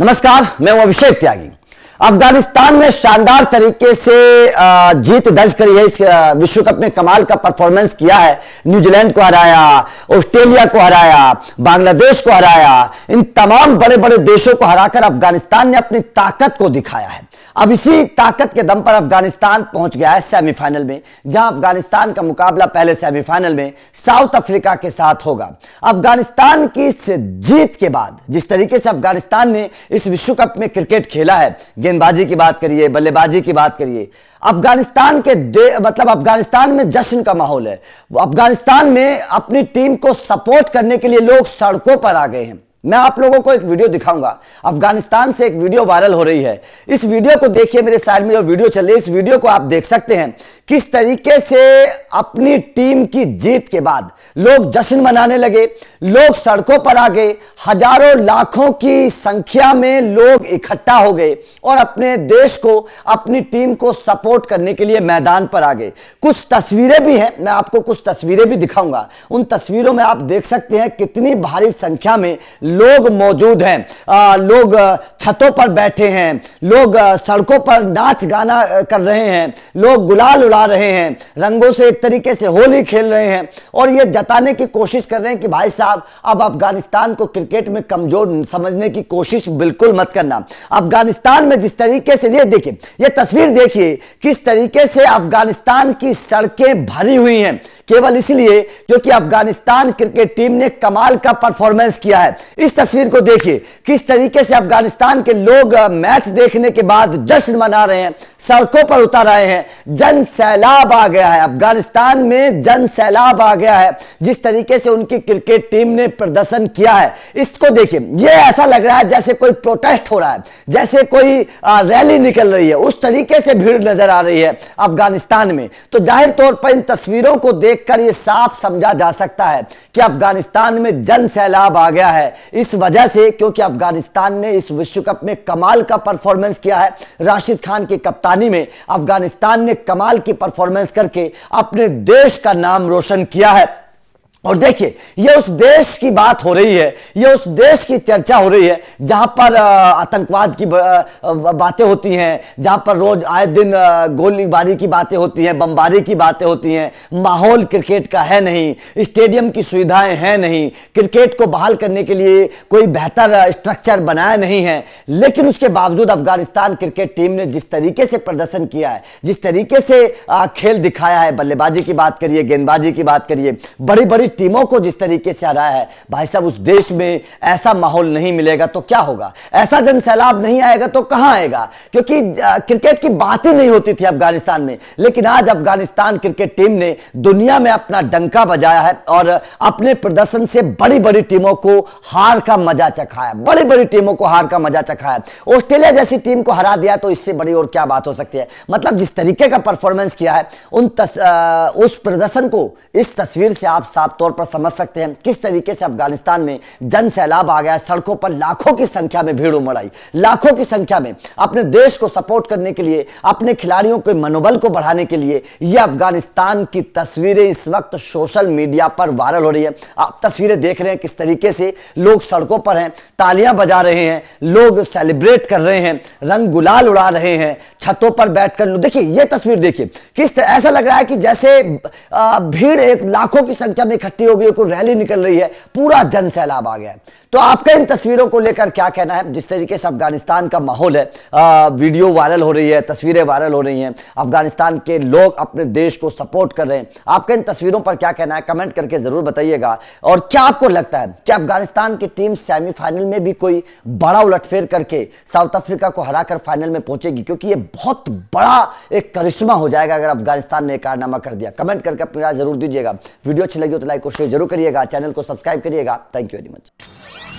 नमस्कार मैं हूं अभिषेक त्यागी अफगानिस्तान ने शानदार तरीके से जीत दर्ज करी है इस विश्व कप में कमाल का परफॉर्मेंस किया है न्यूजीलैंड को हराया ऑस्ट्रेलिया को हराया बांग्लादेश को हराया इन तमाम बड़े बड़े देशों को हराकर अफगानिस्तान ने अपनी ताकत को दिखाया है अब इसी ताकत के दम पर अफगानिस्तान पहुंच गया है सेमीफाइनल में जहां अफगानिस्तान का मुकाबला पहले सेमीफाइनल में साउथ अफ्रीका के साथ होगा अफगानिस्तान की इस जीत के बाद जिस तरीके से अफगानिस्तान ने इस विश्व कप में क्रिकेट खेला है गेंदबाजी की बात करिए बल्लेबाजी की बात करिए अफगानिस्तान के मतलब अफगानिस्तान में जश्न का माहौल है अफगानिस्तान में अपनी टीम को सपोर्ट करने के लिए लोग सड़कों पर आ गए हैं मैं आप लोगों को एक वीडियो दिखाऊंगा अफगानिस्तान से एक वीडियो वायरल हो रही है इस वीडियो को देखिए मेरे साइड में जो वीडियो चल रही है इस वीडियो को आप देख सकते हैं किस तरीके से अपनी टीम की जीत के बाद लोग जश्न मनाने लगे लोग सड़कों पर आ गए हजारों लाखों की संख्या में लोग इकट्ठा हो गए और अपने देश को अपनी टीम को सपोर्ट करने के लिए मैदान पर आ गए कुछ तस्वीरें भी हैं मैं आपको कुछ तस्वीरें भी दिखाऊंगा उन तस्वीरों में आप देख सकते हैं कितनी भारी संख्या में लोग मौजूद हैं लोग छतों पर बैठे हैं लोग सड़कों पर नाच गाना कर रहे हैं लोग गुलाल उड़ा रहे हैं रंगों से एक तरीके से होली खेल रहे हैं और ये जताने की कोशिश कर रहे हैं कि भाई साहब अब अफगानिस्तान को क्रिकेट में कमजोर समझने की कोशिश बिल्कुल मत करना अफगानिस्तान में जिस तरीके से ये देखिए ये तस्वीर देखिए किस तरीके से अफगानिस्तान की सड़कें भरी हुई हैं केवल इसलिए क्योंकि अफगानिस्तान क्रिकेट टीम ने कमाल का परफॉर्मेंस किया है इस तस्वीर को देखिए किस तरीके से अफगानिस्तान के लोग मैच देखने के बाद जश्न मना रहे हैं सड़कों पर उतर आए हैं जन सैलाब आ गया है अफगानिस्तान में जन सैलाब आ गया है जिस तरीके से उनकी क्रिकेट टीम ने प्रदर्शन किया है इसको देखिए यह ऐसा लग रहा है जैसे कोई प्रोटेस्ट हो रहा है जैसे कोई रैली निकल रही है उस तरीके से भीड़ नजर आ रही है अफगानिस्तान में तो जाहिर तौर पर इन तस्वीरों को देख देखकर यह साफ समझा जा सकता है कि अफगानिस्तान में जन सैलाब आ गया है इस वजह से क्योंकि अफगानिस्तान ने इस विश्व कप में कमाल का परफॉर्मेंस किया है राशिद खान की कप्तानी में अफगानिस्तान ने कमाल की परफॉर्मेंस करके अपने देश का नाम रोशन किया है और देखिए ये उस देश की बात हो रही है ये उस देश की चर्चा हो रही है जहाँ पर आतंकवाद की बातें होती हैं जहाँ पर रोज आए दिन गोलीबारी की बातें होती हैं बमबारी की बातें होती हैं माहौल क्रिकेट का है नहीं स्टेडियम की सुविधाएं हैं नहीं क्रिकेट को बहाल करने के लिए कोई बेहतर स्ट्रक्चर बनाया नहीं है लेकिन उसके बावजूद अफगानिस्तान क्रिकेट टीम ने जिस तरीके से प्रदर्शन किया है जिस तरीके से खेल दिखाया है बल्लेबाजी की बात करिए गेंदबाजी की बात करिए बड़ी बड़ी टीमों को जिस तरीके से आ रहा है भाई साहब उस देश में ऐसा माहौल नहीं मिलेगा तो क्या होगा ऐसा जन सैलाब नहीं आएगा तो कहां आएगा क्योंकि क्रिकेट की बात ही नहीं होती थी अफगानिस्तान में लेकिन आज अफगानिस्तान क्रिकेट टीम ने दुनिया में अपना डंका बजाया है और अपने प्रदर्शन से बड़ी बड़ी टीमों को हार का मजा चखाया बड़ी बड़ी टीमों को हार का मजा चखाया ऑस्ट्रेलिया जैसी टीम को हरा दिया तो इससे बड़ी और क्या बात हो सकती है मतलब जिस तरीके का परफॉर्मेंस किया है उन तस, आ, उस प्रदर्शन को इस तस्वीर से आप साफ तो तौर पर समझ सकते हैं किस तरीके से अफगानिस्तान में जन सैलाब आ गया सड़कों पर लाखों की संख्या में भीड़ उमड़ आई लाखों की संख्या में अपने देश को सपोर्ट करने के लिए अपने खिलाड़ियों के मनोबल को बढ़ाने के लिए यह अफगानिस्तान की तस्वीरें इस वक्त सोशल मीडिया पर वायरल हो रही है आप तस्वीरें देख रहे हैं किस तरीके से लोग सड़कों पर हैं तालियां बजा रहे हैं लोग सेलिब्रेट कर रहे हैं रंग गुलाल उड़ा रहे हैं छतों पर बैठकर देखिए यह तस्वीर देखिए किस ऐसा लग रहा है कि जैसे भीड़ एक लाखों की संख्या में इकट्ठी हो गई कोई रैली निकल रही है पूरा जन सैलाब आ गया है तो आपका इन तस्वीरों को लेकर क्या कहना है जिस तरीके से अफगानिस्तान का माहौल है आ, वीडियो वायरल हो रही है तस्वीरें वायरल हो रही हैं अफगानिस्तान के लोग अपने देश को सपोर्ट कर रहे हैं आपका इन तस्वीरों पर क्या कहना है कमेंट करके ज़रूर बताइएगा और क्या आपको लगता है कि अफगानिस्तान की टीम सेमीफाइनल में भी कोई बड़ा उलटफेर करके साउथ अफ्रीका को हरा फाइनल में पहुंचेगी क्योंकि ये बहुत बड़ा एक करिश्मा हो जाएगा अगर अफगानिस्तान ने कारनामा कर दिया कमेंट करके अपनी राय जरूर दीजिएगा वीडियो अच्छी लगी हो तो लाइक कोशिश जरूर करिएगा चैनल को सब्सक्राइब करिएगा थैंक यू वेरी मच